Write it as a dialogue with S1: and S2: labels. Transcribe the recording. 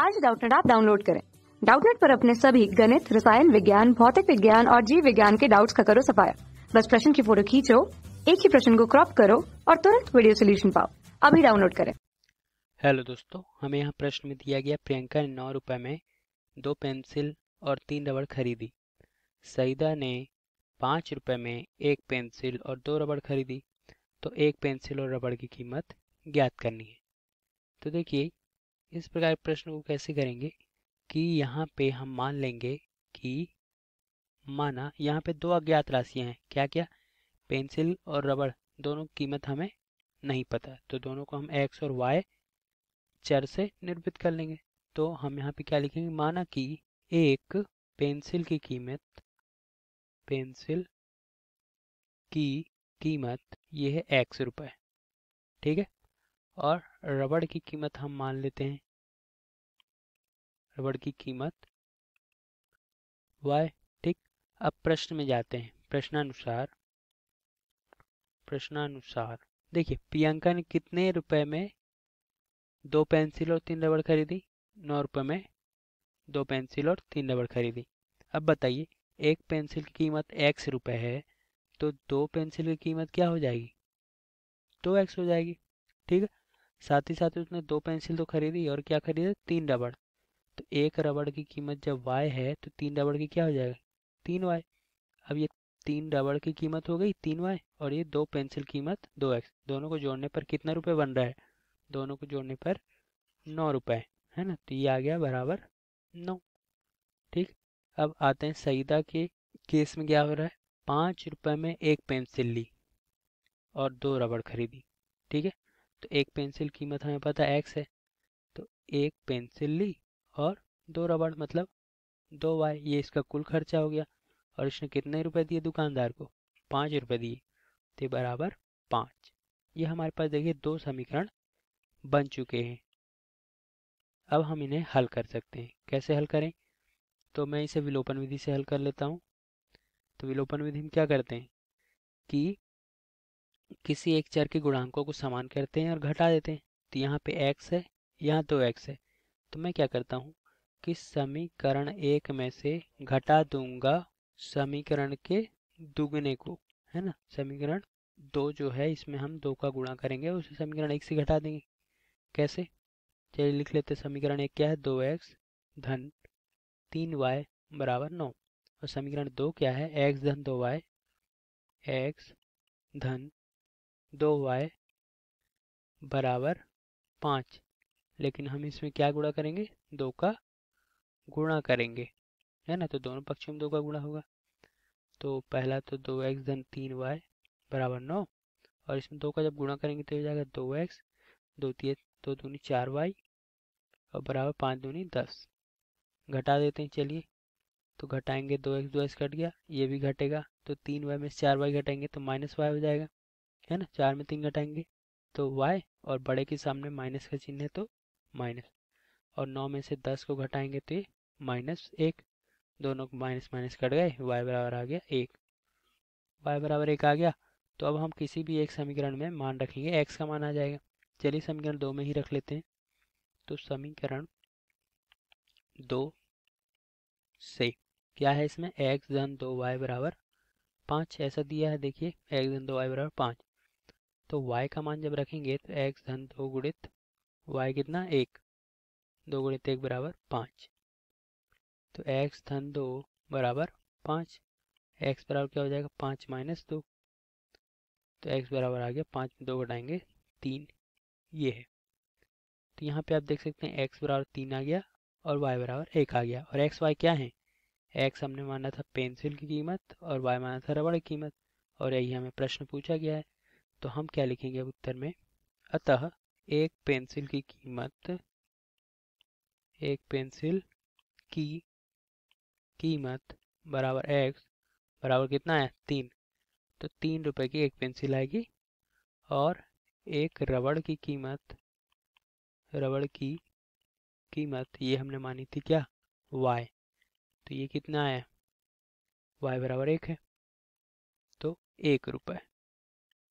S1: आज डाउटनेट आप डाउनलोड करें डाउटनेट पर अपने सभी गणित रसायन विज्ञान भौतिक विज्ञान और जीव विज्ञान के डाउट्स का करो सफाया बस प्रश्न की फोटो खींचो एक ही प्रश्न को क्रॉप करो और तुरंत वीडियो सोल्यूशन पाओ अभी डाउनलोड करें हेलो दोस्तों हमें यहाँ प्रश्न में दिया गया प्रियंका ने नौ रुपए में दो पेंसिल और तीन रबड़ खरीदी सईदा ने पाँच रुपए में एक पेंसिल और दो रबड़ खरीदी तो एक पेंसिल और रबड़ की कीमत ज्ञात करनी है तो देखिए इस प्रकार प्रश्न को कैसे करेंगे कि यहाँ पे हम मान लेंगे कि माना यहाँ पे दो अज्ञात राशियाँ हैं क्या क्या पेंसिल और रबड़ दोनों की कीमत हमें नहीं पता तो दोनों को हम एक्स और वाई चर से निर्भित कर लेंगे तो हम यहाँ पे क्या लिखेंगे माना कि एक पेंसिल की कीमत पेंसिल की कीमत ये है एक्स रुपये ठीक है और रबड़ की कीमत हम मान लेते हैं रबड़ की कीमत वाई ठीक अब प्रश्न में जाते हैं प्रश्नानुसार प्रश्नानुसार देखिए प्रियंका ने कितने रुपए में दो पेंसिल और तीन रबड़ खरीदी नौ रुपए में दो पेंसिल और तीन रबड़ खरीदी अब बताइए एक पेंसिल की कीमत एक्स रुपए है तो दो पेंसिल की कीमत क्या हो जाएगी दो तो एक्स हो जाएगी ठीक है साथ ही साथ उसने दो पेंसिल तो खरीदी और क्या खरीदा तीन रबड़ तो एक रबड़ की कीमत जब वाई है तो तीन रबड़ की क्या हो जाएगा तीन वाई अब ये तीन रबड़ की कीमत हो गई तीन वाई और ये दो पेंसिल कीमत दो एक्स दोनों को जोड़ने पर कितना रुपये बन रहा है दोनों को जोड़ने पर नौ रुपये है ना तो ये आ गया बराबर नौ ठीक अब आते हैं सईदा के केस में क्या हो रहा है पाँच रुपये में एक पेंसिल ली और दो रबड़ खरीदी ठीक है तो एक पेंसिल कीमत हमें पता है एक्स है तो एक पेंसिल ली और दो रबड़ मतलब दो वाई ये इसका कुल खर्चा हो गया और इसने कितने रुपए दिए दुकानदार को पाँच रुपये दिए तो बराबर पाँच ये हमारे पास देखिए दो समीकरण बन चुके हैं अब हम इन्हें हल कर सकते हैं कैसे हल करें तो मैं इसे विलोपन विधि से हल कर लेता हूँ तो विलोपन विधि हम क्या करते हैं कि किसी एक चर के गुणांकों को समान करते हैं और घटा देते हैं तो यहाँ पे x है यहाँ दो एक्स है तो मैं क्या करता हूँ कि समीकरण एक में से घटा दूंगा समीकरण के दुगने को है ना समीकरण दो जो है इसमें हम दो का गुणा करेंगे उसे समीकरण एक से घटा देंगे कैसे चलिए लिख लेते समीकरण एक क्या है दो एक्स धन तीन वाई बराबर नौ और समीकरण दो क्या है एक्स धन दो वाई एक्स धन दो वाई बराबर पाँच लेकिन हम इसमें क्या गुणा करेंगे दो का गुणा करेंगे है ना तो दोनों पक्षों में दो का गुणा होगा तो पहला तो दो एक्स धन तीन वाई बराबर नौ और इसमें दो का जब गुणा करेंगे तो हो जाएगा दो एक्स दो तीन दो दूनी चार वाई और बराबर पाँच दूनी दस घटा देते हैं चलिए तो घटाएंगे दो एक्स दो एक्स कट गया ये भी घटेगा तो तीन वाई में चार वाई घटाएंगे तो माइनस वाई हो जाएगा है ना चार में तीन घटाएंगे तो y और बड़े के सामने माइनस का चिन्ह है तो माइनस और नौ में से दस को घटाएंगे तो ये माइनस एक दोनों को माइनस माइनस कट गए y बराबर आ गया एक y बराबर एक आ गया तो अब हम किसी भी एक समीकरण में मान रखेंगे x का मान आ जाएगा चलिए समीकरण दो में ही रख लेते हैं तो समीकरण दो से क्या है इसमें एक्स धन दो वाई बराबर पाँच ऐसा दिया है देखिए एक्स धन दो वाई बराबर पाँच तो y का मान जब रखेंगे तो x धन दो गुणित वाई कितना एक दो गुणित एक बराबर पाँच तो x धन दो बराबर पाँच एक्स बराबर क्या हो जाएगा पाँच माइनस दो तो x बराबर आ गया पाँच में दो घटाएंगे तीन ये है तो यहाँ पे आप देख सकते हैं x बराबर तीन आ गया और y बराबर एक आ गया और एक्स वाई क्या है x हमने माना था पेंसिल की कीमत और y माना था रबड़ की कीमत और यही हमें प्रश्न पूछा गया है तो हम क्या लिखेंगे उत्तर में अतः एक पेंसिल की कीमत एक पेंसिल की कीमत बराबर एक्स बराबर कितना है तीन तो तीन रुपए की एक पेंसिल आएगी और एक रबड़ की कीमत रबड़ की कीमत ये हमने मानी थी क्या y तो ये कितना है y बराबर एक है तो एक रुपये